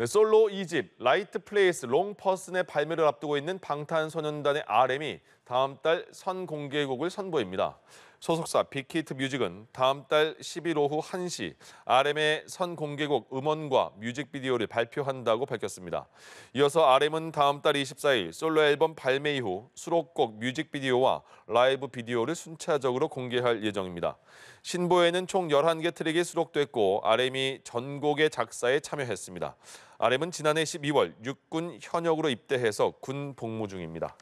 네, 솔로 2집 라이트 플레이스 롱 퍼슨의 발매를 앞두고 있는 방탄소년단의 RM이 다음 달 선공개곡을 선보입니다. 소속사 빅히트 뮤직은 다음 달 10일 오후 1시 RM의 선공개곡 음원과 뮤직비디오를 발표한다고 밝혔습니다. 이어서 RM은 다음 달 24일 솔로 앨범 발매 이후 수록곡 뮤직비디오와 라이브 비디오를 순차적으로 공개할 예정입니다. 신보에는 총 11개 트랙이 수록됐고 RM이 전곡의 작사에 참여했습니다. RM은 지난해 12월 육군 현역으로 입대해서 군 복무 중입니다.